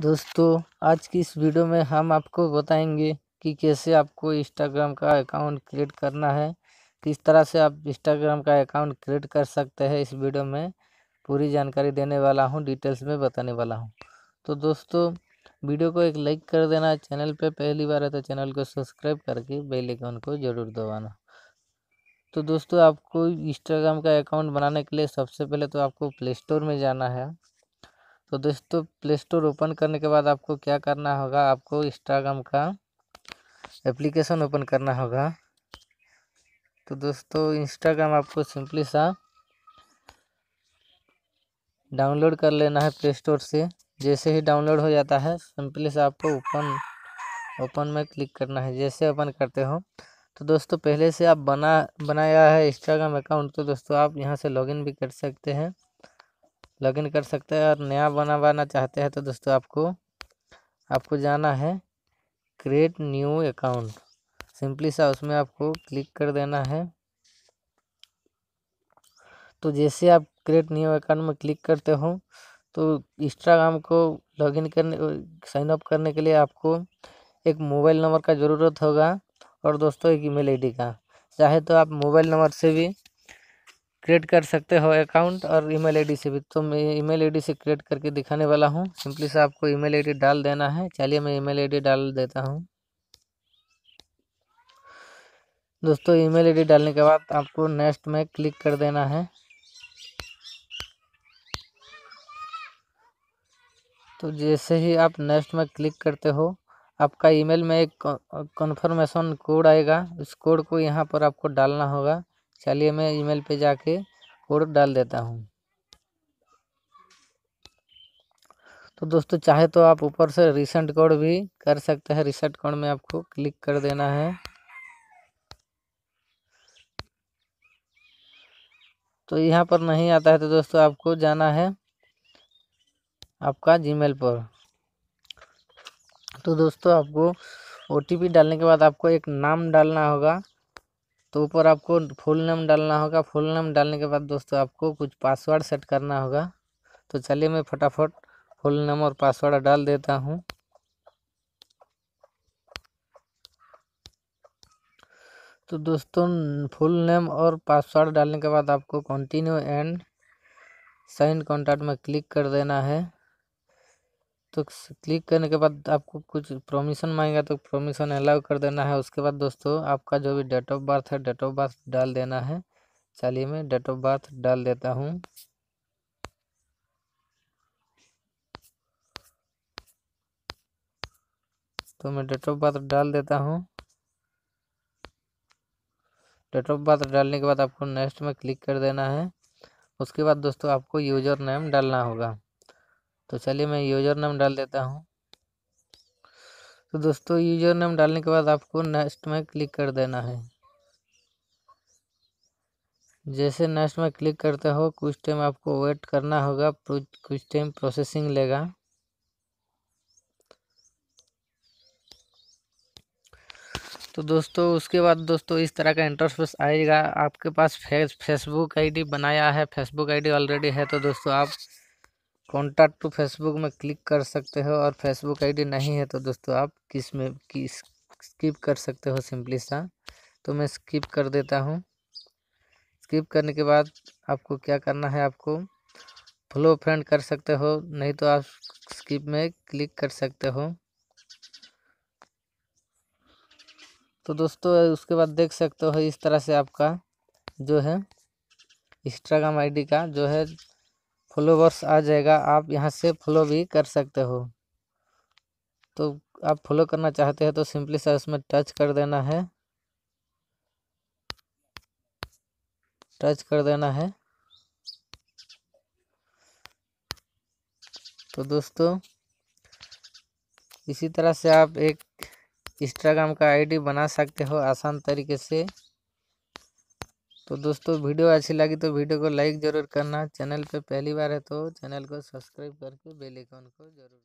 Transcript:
दोस्तों आज की इस वीडियो में हम आपको बताएंगे कि कैसे आपको इंस्टाग्राम का अकाउंट क्रिएट करना है किस तरह से आप इंस्टाग्राम का अकाउंट क्रिएट कर सकते हैं इस वीडियो में पूरी जानकारी देने वाला हूं डिटेल्स में बताने वाला हूं तो दोस्तों वीडियो को एक लाइक कर देना चैनल पे पहली बार है तो चैनल को सब्सक्राइब करके बेलिकॉन को ज़रूर दबाना तो दोस्तों आपको इंस्टाग्राम का अकाउंट बनाने के लिए सबसे पहले तो आपको प्ले स्टोर में जाना है तो दोस्तों प्ले स्टोर ओपन करने के बाद आपको क्या करना होगा आपको इंस्टाग्राम का एप्लीकेशन ओपन करना होगा तो दोस्तों इंस्टाग्राम आपको सिंपली सा डाउनलोड कर लेना है प्ले स्टोर से जैसे ही डाउनलोड हो जाता है सिंपली सा आपको ओपन ओपन में क्लिक करना है जैसे ओपन करते हो तो दोस्तों पहले से आप बना बनाया है इंस्टाग्राम अकाउंट तो दोस्तों आप यहाँ से लॉगिन भी कर सकते हैं लॉगिन कर सकते हैं और नया बना चाहते हैं तो दोस्तों आपको आपको जाना है क्रिएट न्यू अकाउंट सिंपली सा उसमें आपको क्लिक कर देना है तो जैसे आप क्रिएट न्यू अकाउंट में क्लिक करते हो तो इंस्टाग्राम को लॉगिन करने साइन अप करने के लिए आपको एक मोबाइल नंबर का ज़रूरत होगा और दोस्तों एक ईमेल आईडी का चाहे तो आप मोबाइल नंबर से भी क्रिएट कर सकते हो अकाउंट और ईमेल आईडी से भी तो मैं ईमेल आईडी से क्रिएट करके दिखाने वाला हूँ सिंपली से आपको ईमेल आईडी डाल देना है चलिए मैं ईमेल आईडी डाल देता हूँ दोस्तों ईमेल आईडी डालने के बाद आपको नेक्स्ट में क्लिक कर देना है तो जैसे ही आप नेक्स्ट में क्लिक करते हो आपका ईमेल में एक कन्फर्मेशन कोड आएगा उस कोड को यहाँ पर आपको डालना होगा चलिए मैं ईमेल पे जाके कोड डाल देता हूँ तो दोस्तों चाहे तो आप ऊपर से रिसेंट कोड भी कर सकते हैं रिसेंट कोड में आपको क्लिक कर देना है तो यहाँ पर नहीं आता है तो दोस्तों आपको जाना है आपका जीमेल पर तो दोस्तों आपको ओ डालने के बाद आपको एक नाम डालना होगा तो ऊपर आपको फुल नेम डालना होगा फुल नेम डालने के बाद दोस्तों आपको कुछ पासवर्ड सेट करना होगा तो चलिए मैं फटाफट फुल नेम और पासवर्ड डाल देता हूँ तो दोस्तों फुल नेम और पासवर्ड डालने के बाद आपको कंटिन्यू एंड साइन कॉन्टैक्ट में क्लिक कर देना है तो क्लिक करने के बाद आपको कुछ परमिशन मांगेगा तो परमिशन अलाउ कर देना है उसके बाद दोस्तों आपका जो भी डेट ऑफ बर्थ है डेट ऑफ बर्थ डाल देना है चलिए मैं डेट ऑफ बर्थ डाल देता हूँ तो मैं डेट ऑफ बर्थ डाल देता हूँ डेट ऑफ बर्थ डालने के बाद आपको नेक्स्ट में क्लिक कर देना है उसके बाद दोस्तों आपको यूज़र नेम डालना होगा तो चलिए मैं यूज़र नेम डाल देता हूँ तो दोस्तों यूज़र नेम डालने के बाद आपको नेक्स्ट में क्लिक कर देना है जैसे नेक्स्ट में क्लिक करते हो कुछ टाइम आपको वेट करना होगा कुछ टाइम प्रोसेसिंग लेगा तो दोस्तों उसके बाद दोस्तों इस तरह का इंटरफेस आएगा आपके पास फेस फेसबुक आईडी बनाया है फेसबुक आईडी ऑलरेडी है तो दोस्तों आप कॉन्टैक्ट टू फेसबुक में क्लिक कर सकते हो और फेसबुक आईडी नहीं है तो दोस्तों आप किस में किस स्किप कर सकते हो सिंपली सा तो मैं स्किप कर देता हूँ स्किप करने के बाद आपको क्या करना है आपको फ्लो फ्रेंड कर सकते हो नहीं तो आप स्किप में क्लिक कर सकते हो तो दोस्तों उसके बाद देख सकते हो इस तरह से आपका जो है इंस्टाग्राम आईडी का जो है फॉलोवर्स आ जाएगा आप यहाँ से फॉलो भी कर सकते हो तो आप फॉलो करना चाहते हैं तो सिंपली सा उसमें टच कर देना है टच कर देना है तो दोस्तों इसी तरह से आप एक इंस्टाग्राम का आईडी बना सकते हो आसान तरीके से तो दोस्तों वीडियो अच्छी लगी तो वीडियो को लाइक ज़रूर करना चैनल पे पहली बार है तो चैनल को सब्सक्राइब करके बेल आइकन को जरूर